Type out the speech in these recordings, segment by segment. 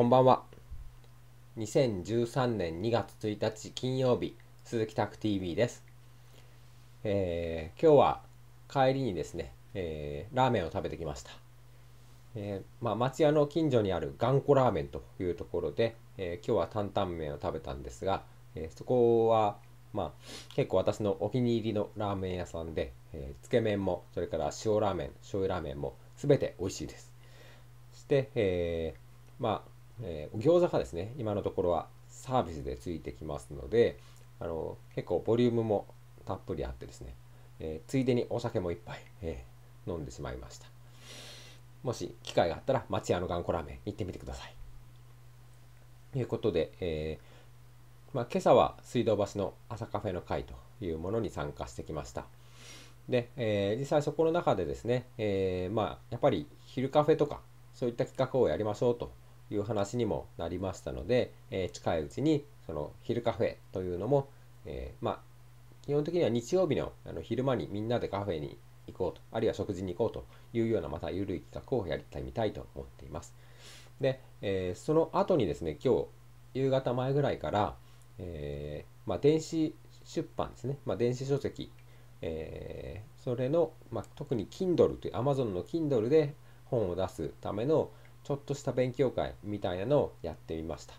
こんばんは。2013年2月1日金曜日、鈴木拓 TV です。えー、今日は帰りにですね、えー、ラーメンを食べてきました。えー、まあ、屋の近所にある頑固ラーメンというところで、え今日は担々麺を食べたんですが、えそこは、まあ、結構私のお気に入りのラーメン屋さんで、えつけ麺も、それから塩ラーメン、醤油ラーメンも、全て美味しいです。して、えまあ、えー、餃子がですね、今のところはサービスでついてきますので、あの結構ボリュームもたっぷりあってですね、えー、ついでにお酒もいっぱい、えー、飲んでしまいました。もし機会があったら、町屋の頑固ラーメン行ってみてください。ということで、えー、まあ、今朝は水道橋の朝カフェの会というものに参加してきました。で、え実際そこの中でですね、えまあ、やっぱり昼カフェとか、そういった企画をやりましょうという話にもなりましたので、えー、近いうちにその昼カフェというのも、えー、まあ、基本的には日曜日のあの昼間にみんなでカフェに行こうと、あるいは食事に行こうというようなまた緩い企画をやりたいみたいと思っています。で、えー、その後にですね、今日夕方前ぐらいから、えまあ、電子出版ですね、まあ、電子書籍、えそれの、まあ、特に Kindle という Amazon の Kindle で本を出すための、ちょっとした勉強会みたいなのをやってみました。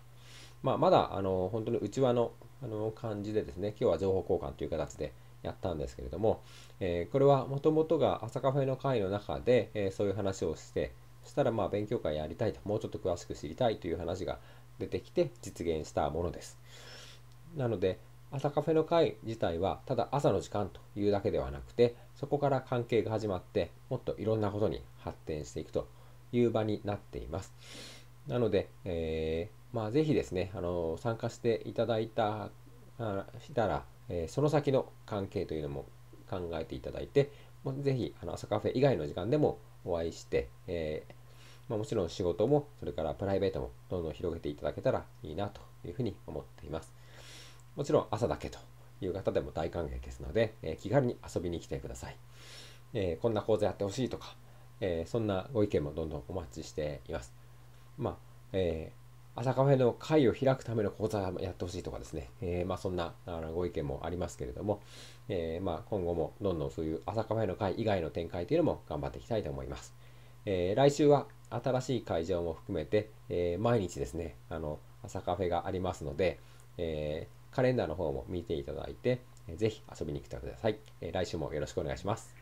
まあ、まだ、あの、本当に内輪の、あの、感じでですね、今日は情報交換という形でやったんですけれども、えー、これはもともとが朝カフェの会の中で、えー、そういう話をして、そしたらまあ勉強会やりたいと、もうちょっと詳しく知りたいという話が出てきて実現したものです。なので、朝カフェの会自体はただ朝の時間というだけではなくて、そこから関係が始まって、もっといろんなことに発展していくという場になっています。なので、えー、まあ、ぜひですね、あの参加していただいたしたら、えー、その先の関係というのも考えていただいて、ぜひあの朝カフェ以外の時間でもお会いして、えー、まあ、もちろん仕事もそれからプライベートもどんどん広げていただけたらいいなというふうに思っています。もちろん朝だけという方でも大歓迎ですので、えー、気軽に遊びに来てください。えー、こんな講座やってほしいとか、えー、そんなご意見もどんどんお待ちしています。まあ、えー、朝カフェの会を開くための講座やってほしいとかですね、えー、まあ、そんなご意見もありますけれども、えまあ、今後もどんどんそういう朝カフェの会以外の展開というのも頑張っていきたいと思います。え来週は新しい会場も含めて、え毎日ですね、あの朝カフェがありますので、えカレンダーの方も見ていただいて、ぜひ遊びに来てください。来週もよろしくお願いします。